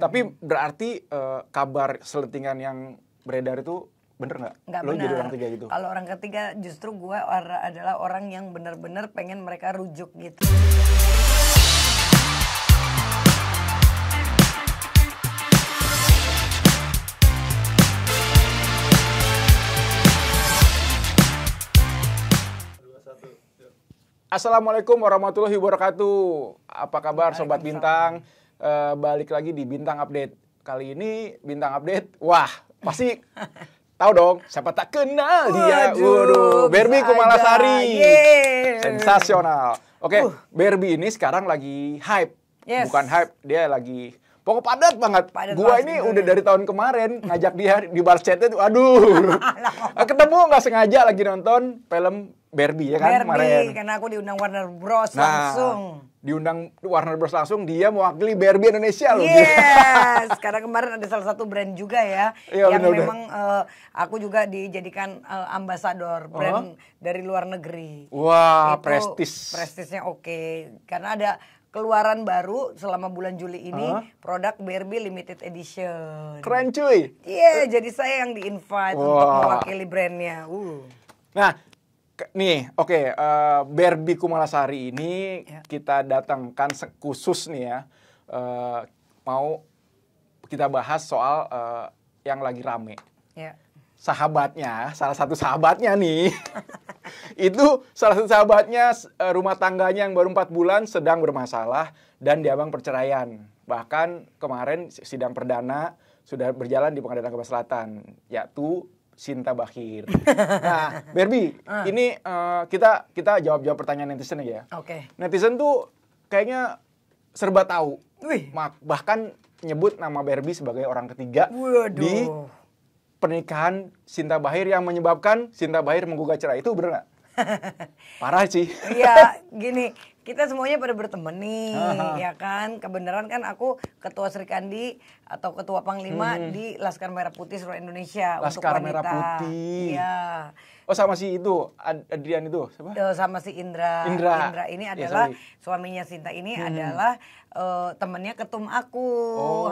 Tapi berarti uh, kabar selentingan yang beredar itu bener nggak? Nggak jadi orang ketiga gitu. Kalau orang ketiga justru gue or adalah orang yang bener-bener pengen mereka rujuk gitu. Assalamualaikum warahmatullahi wabarakatuh. Apa kabar sobat bintang? uh, balik lagi di bintang update kali ini bintang update wah pasti tahu dong siapa tak kenal dia waduh Berbi Kumalasari sensasional oke okay, uh. Berbi ini sekarang lagi hype yes. bukan hype dia lagi Pokok padat banget. Padat gua ini udah dari tahun kemarin ngajak dia di bar chatnya tuh, aduh. Eh, ketemu nggak sengaja lagi nonton film Barbie ya kan Barbie, kemarin. karena aku diundang Warner Bros nah, langsung. Diundang Warner Bros langsung, dia mewakili Barbie Indonesia loh. Yes, karena kemarin ada salah satu brand juga ya, ya yang bener, memang uh, aku juga dijadikan uh, ambasador brand uh -huh. dari luar negeri. Wah, Itu prestis. Prestisnya oke, okay. karena ada keluaran baru selama bulan Juli ini uh -huh. produk Barbie limited edition. Keren cuy. Iya, yeah, uh. jadi saya yang diinvite untuk mewakili brandnya. Uh. Nah, nih oke okay, uh, eh, Berbi Kumalasari ini ya. kita datangkan khusus nih ya uh, mau kita bahas soal uh, yang lagi rame ya. sahabatnya salah satu sahabatnya nih itu salah satu sahabatnya rumah tangganya yang baru empat bulan sedang bermasalah dan diabang perceraian bahkan kemarin sidang perdana sudah berjalan di pengadilan Kepala Selatan yaitu Sinta Bakir. nah, Berbi, uh. Ah. ini uh, kita kita jawab-jawab pertanyaan netizen aja ya. Oke. Okay. Netizen tuh kayaknya serba tahu. Wih. Bahkan nyebut nama Berbi sebagai orang ketiga Waduh. di pernikahan Sinta Bahir yang menyebabkan Sinta Bahir menggugat cerai itu benar gak? Parah sih. Iya, gini kita semuanya pada berteman nih, ya kan? Kebenaran kan aku ketua Serikandi atau ketua Panglima hmm, hmm, hmm. di Laskar Merah Putih seluruh Indonesia Laskar untuk Merah Putih. Iya. Oh sama si itu Adrian itu siapa? Eh, sama si Indra. Indra. Indra ini iya, adalah ya, suaminya Sinta ini hmm. hmm. adalah uh, temennya ketum aku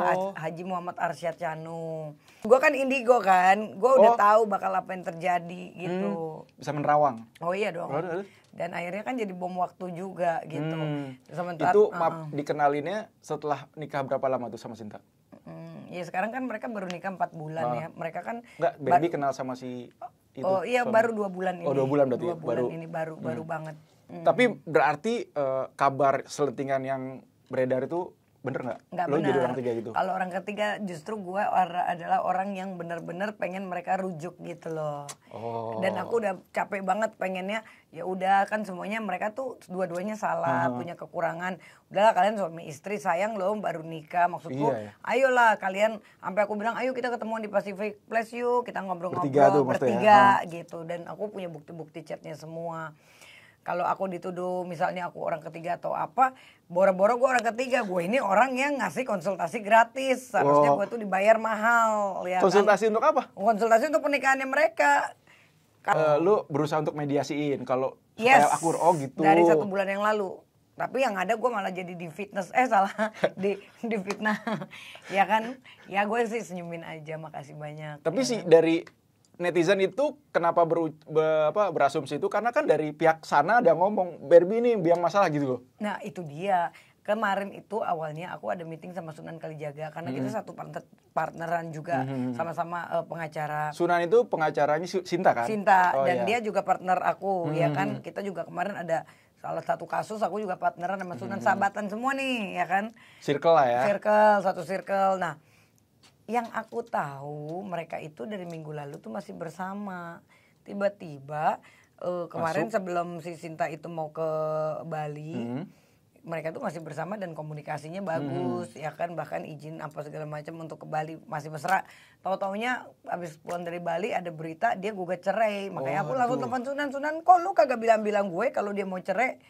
oh. Haji Muhammad Arsyad Canu. Gue kan indigo kan, gue udah oh. tahu bakal apa yang terjadi gitu. Hmm. Bisa menerawang. Oh iya dong. Lalu, dan akhirnya kan jadi bom waktu juga gitu. Hmm. Sementara itu maaf uh, dikenalinnya setelah nikah berapa lama tuh sama Sinta? Hmm, ya sekarang kan mereka baru nikah empat bulan uh. ya. Mereka kan Enggak, baby kenal sama si itu. Oh iya suami. baru dua bulan oh, ini. Oh dua bulan berarti ya, dua bulan baru ini baru hmm. baru banget. Hmm. Tapi berarti uh, kabar selentingan yang beredar itu Bener nggak? Nggak bener. jadi orang ketiga gitu? Kalau orang ketiga justru gue or adalah orang yang bener-bener pengen mereka rujuk gitu loh. Oh. Dan aku udah capek banget pengennya ya udah kan semuanya mereka tuh dua-duanya salah, hmm. punya kekurangan. Udahlah kalian suami istri sayang loh baru nikah. Maksudku iya, ya? ayolah kalian sampai aku bilang ayo kita ketemuan di Pacific Place yuk, kita ngobrol-ngobrol bertiga, tuh, ya? bertiga ya? gitu. Dan aku punya bukti-bukti chatnya semua kalau aku dituduh misalnya aku orang ketiga atau apa boro-boro gue orang ketiga gue ini orang yang ngasih konsultasi gratis harusnya oh. gue tuh dibayar mahal ya konsultasi kan? untuk apa konsultasi untuk pernikahannya mereka kalau uh, eh, lu berusaha untuk mediasiin kalau yes, kayak akur oh gitu dari satu bulan yang lalu tapi yang ada gue malah jadi di fitness eh salah di di fitnah ya kan ya gue sih senyumin aja makasih banyak tapi ya. sih dari netizen itu kenapa ber, be, apa, berasumsi itu karena kan dari pihak sana ada ngomong berbi ini biang masalah gitu loh. Nah itu dia kemarin itu awalnya aku ada meeting sama Sunan Kalijaga karena hmm. kita mhm. satu partner, partneran juga mhm, mhm, sama-sama hmm. uh, pengacara. Sunan itu pengacaranya Sinta kan? Sinta oh, dan iya. dia juga partner aku hmm. ya kan kita juga kemarin ada salah satu kasus aku juga partneran sama Sunan hmm. sahabatan semua nih ya kan? Circle lah ya. Circle satu circle. Nah yang aku tahu mereka itu dari minggu lalu tuh masih bersama tiba-tiba uh, kemarin Masuk. sebelum si Sinta itu mau ke Bali hmm. mereka tuh masih bersama dan komunikasinya hmm. bagus hmm. ya kan bahkan izin apa segala macam untuk ke Bali masih mesra tahu taunya abis pulang dari Bali ada berita dia gugat cerai makanya oh, aku langsung telepon Sunan Sunan kok lu kagak bilang-bilang gue kalau dia mau cerai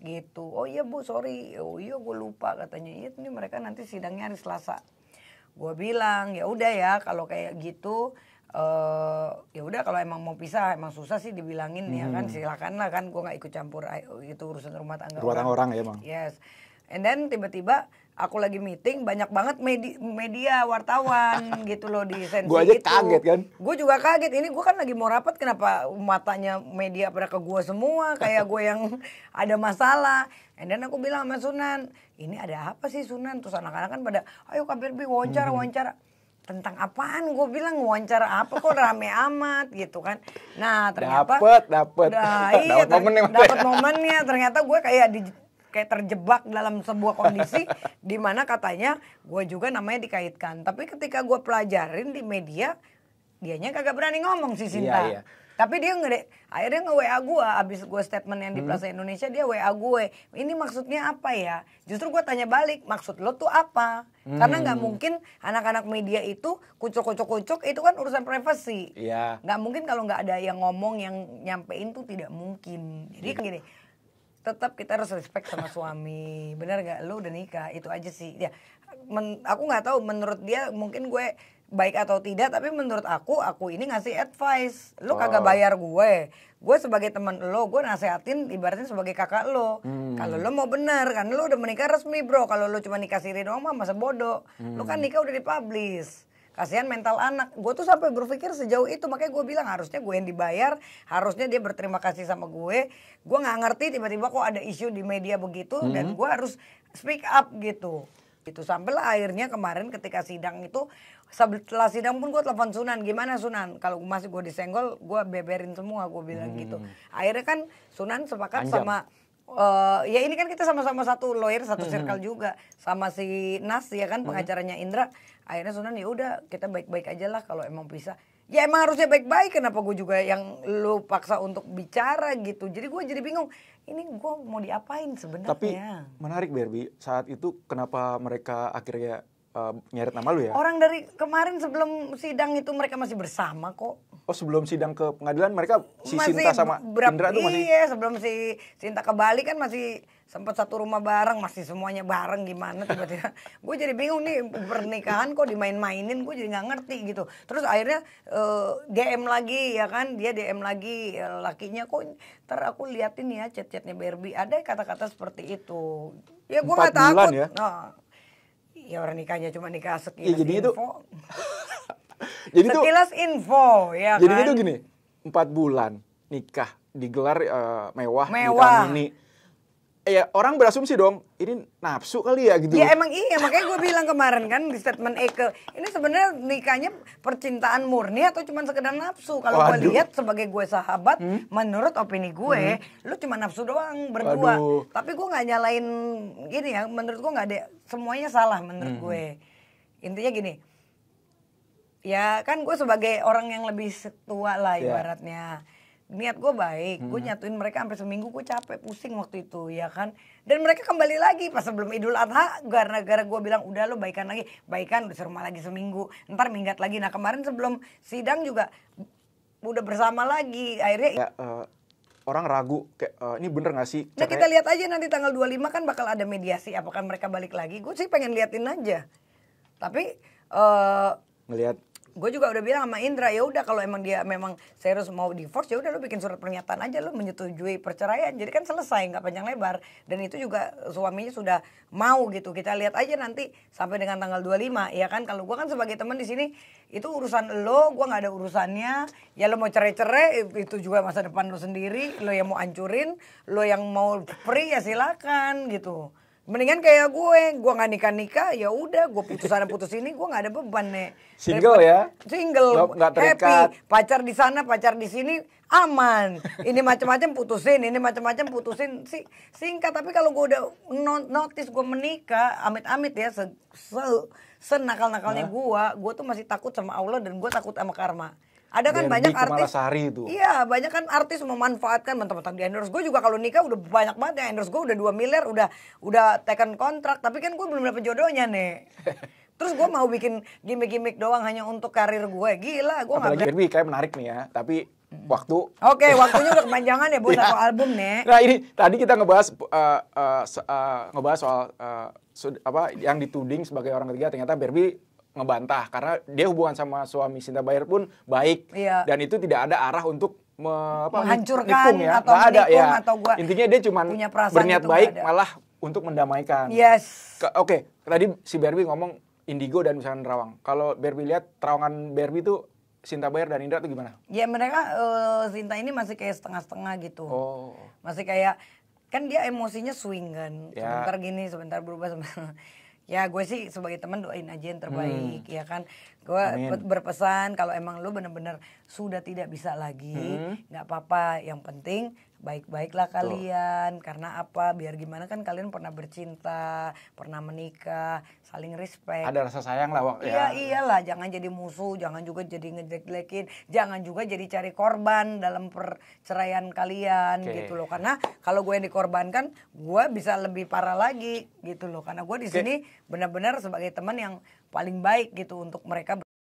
gitu oh iya bu sorry oh iya gue lupa katanya iya, ini mereka nanti sidangnya hari Selasa gue bilang ya udah ya kalau kayak gitu uh, ya udah kalau emang mau pisah emang susah sih dibilangin hmm. ya kan hmm. silakan lah kan gue nggak ikut campur itu urusan rumah tangga rumah tangga orang. orang ya bang yes and then tiba-tiba aku lagi meeting banyak banget medi media wartawan gitu loh di sensi gue aja gitu. kaget kan gue juga kaget ini gue kan lagi mau rapat kenapa matanya media pada ke gue semua kayak gue yang ada masalah dan aku bilang sama Sunan ini ada apa sih Sunan terus anak-anak kan pada ayo KBRB wawancara hmm. wawancara tentang apaan gue bilang wawancara apa kok rame amat gitu kan nah ternyata dapet dapet Dapat iya, dapet momennya ternyata gue kayak di, kayak terjebak dalam sebuah kondisi di mana katanya gue juga namanya dikaitkan. Tapi ketika gue pelajarin di media, dianya kagak berani ngomong sih iya, Sinta. Iya, iya. Tapi dia ngede, akhirnya nge WA gue, abis gue statement yang di hmm. Plaza Indonesia dia WA gue. Ini maksudnya apa ya? Justru gue tanya balik, maksud lo tuh apa? Hmm. Karena nggak mungkin anak-anak media itu kucuk-kucuk-kucuk itu kan urusan privasi. Iya. Nggak mungkin kalau nggak ada yang ngomong yang nyampein tuh tidak mungkin. Jadi iya. kan gini, tetap kita harus respect sama suami benar nggak lo udah nikah itu aja sih ya men, aku nggak tahu menurut dia mungkin gue baik atau tidak tapi menurut aku aku ini ngasih advice lo oh. kagak bayar gue gue sebagai teman lo gue nasehatin ibaratnya sebagai kakak lo hmm. kalau lo mau benar kan lo udah menikah resmi bro kalau lo cuma nikah siri doang mah masa bodoh hmm. lo kan hmm. nikah udah dipublish kasihan mental anak gue tuh sampai berpikir sejauh itu makanya gue bilang harusnya gue yang dibayar harusnya dia berterima kasih sama gue gue nggak ngerti tiba-tiba kok ada isu di media begitu -hmm. dan gue harus speak up gitu Itu sampai akhirnya kemarin ketika sidang itu setelah sidang pun gue telepon Sunan gimana Sunan kalau masih gue disenggol gue beberin semua gue bilang gitu. hmm. gitu akhirnya kan Sunan sepakat Anjam. sama uh, ya ini kan kita sama-sama satu lawyer satu mm-hmm. circle juga sama si Nas ya kan mm-hmm. pengacaranya Indra akhirnya Sunan ya udah kita baik-baik aja lah kalau emang bisa ya emang harusnya baik-baik kenapa gue juga yang lu paksa untuk bicara gitu jadi gue jadi bingung ini gue mau diapain sebenarnya tapi menarik Berbi saat itu kenapa mereka akhirnya uh, eh, nyeret nama lu ya? Orang dari kemarin sebelum sidang itu mereka masih bersama kok. Oh sebelum sidang ke pengadilan mereka si masih Sinta sama Indra itu masih? Iya sebelum si Sinta ke Bali kan masih sempat satu rumah bareng masih semuanya bareng gimana tiba-tiba gue jadi bingung nih pernikahan kok dimain-mainin gue jadi nggak ngerti gitu terus akhirnya uh, eh, DM lagi ya kan dia DM lagi ya, lakinya kok ter aku liatin ya chat-chatnya Barbie ada kata-kata seperti itu ya gue nggak takut ya? Nah, ya orang nikahnya cuma nikah sekilas ya, jadi info. Itu, jadi sekilas tuh, info ya jadi kan. Jadi itu gini, 4 bulan nikah digelar uh, eh, mewah, mewah. di tahun ini ya orang berasumsi dong ini nafsu kali ya gitu ya emang iya makanya gue bilang kemarin kan di statement Eke ini sebenarnya nikahnya percintaan murni atau cuma sekedar nafsu kalau gue lihat sebagai gue sahabat hmm? menurut opini gue hmm? lu cuma nafsu doang berdua Waduh. tapi gue nggak nyalain gini ya menurut gue nggak ada semuanya salah menurut hmm. gue intinya gini ya kan gue sebagai orang yang lebih tua lah yeah. ibaratnya niat gue baik hmm. gue nyatuin mereka sampai seminggu gue capek pusing waktu itu ya kan dan mereka kembali lagi pas sebelum Idul Adha gara-gara gue bilang udah lo baikan lagi baikan udah serumah lagi seminggu ntar minggat lagi nah kemarin sebelum sidang juga udah bersama lagi akhirnya ya, uh orang ragu kayak uh, ini bener gak sih? Nah kita lihat aja nanti tanggal 25 kan bakal ada mediasi apakah mereka balik lagi. Gue sih pengen liatin aja. Tapi uh, ngelihat gue juga udah bilang sama Indra ya udah kalau emang dia memang serius mau divorce ya udah lo bikin surat pernyataan aja lo menyetujui perceraian jadi kan selesai nggak panjang lebar dan itu juga suaminya sudah mau gitu kita lihat aja nanti sampai dengan tanggal 25 ya kan kalau gue kan sebagai teman di sini itu urusan lo gue nggak ada urusannya ya lo mau cerai-cerai itu juga masa depan lo sendiri lo yang mau ancurin lo yang mau free ya silakan gitu Mendingan kayak gue, gue nggak nikah nikah, ya udah, gue putus sana putus ini, gue nggak ada beban nih. Single Daripada, ya? Single, gak, gak happy, pacar di sana, pacar di sini, aman. Ini macam-macam putusin, ini macam-macam putusin, si singkat. Tapi kalau gue udah notice gue menikah, amit-amit ya, se, se senakal-nakalnya gue, gue tuh masih takut sama Allah dan gue takut sama karma. Ada kan banyak artis. itu. Iya, banyak kan artis memanfaatkan mentang-mentang di endorse. Gue juga kalau nikah udah banyak banget yang endorse gue udah dua miliar, udah udah tekan kontrak, tapi kan gue belum dapet jodohnya nih. Terus gue mau bikin gimmick-gimmick doang hanya untuk karir gue. Gila, gue nggak. Apalagi Derby kayak menarik nih ya, tapi hmm. waktu. Oke, okay, waktunya udah kepanjangan ya, buat ya. satu album nih. Nah, ini tadi kita ngebahas uh, uh, uh, ngebahas soal uh, apa yang dituding sebagai orang ketiga ternyata Berbi ngebantah karena dia hubungan sama suami Sinta Bayar pun baik iya. dan itu tidak ada arah untuk me, menghancurkan ya. atau gak ada ya atau gua intinya dia cuma berniat baik malah untuk mendamaikan yes oke okay. tadi si Berbi ngomong Indigo dan misalnya Rawang kalau Berbi lihat Rawangan Berbi itu Sinta Bayar dan Indra tuh gimana ya mereka uh, Sinta ini masih kayak setengah-setengah gitu oh. masih kayak kan dia emosinya swing kan ya. sebentar gini sebentar berubah sebentar ya gue sih sebagai teman doain aja yang terbaik hmm. ya kan gue berpesan kalau emang lu bener-bener sudah tidak bisa lagi hmm. nggak hmm. apa-apa yang penting baik-baiklah kalian Tuh. karena apa biar gimana kan kalian pernah bercinta pernah menikah saling respect ada rasa sayang lah ya. iya ya. iyalah jangan jadi musuh jangan juga jadi ngejek jelekin jangan juga jadi cari korban dalam perceraian kalian okay. gitu loh karena kalau gue yang dikorbankan gue bisa lebih parah lagi gitu loh karena gue di sini okay. benar-benar sebagai teman yang paling baik gitu untuk mereka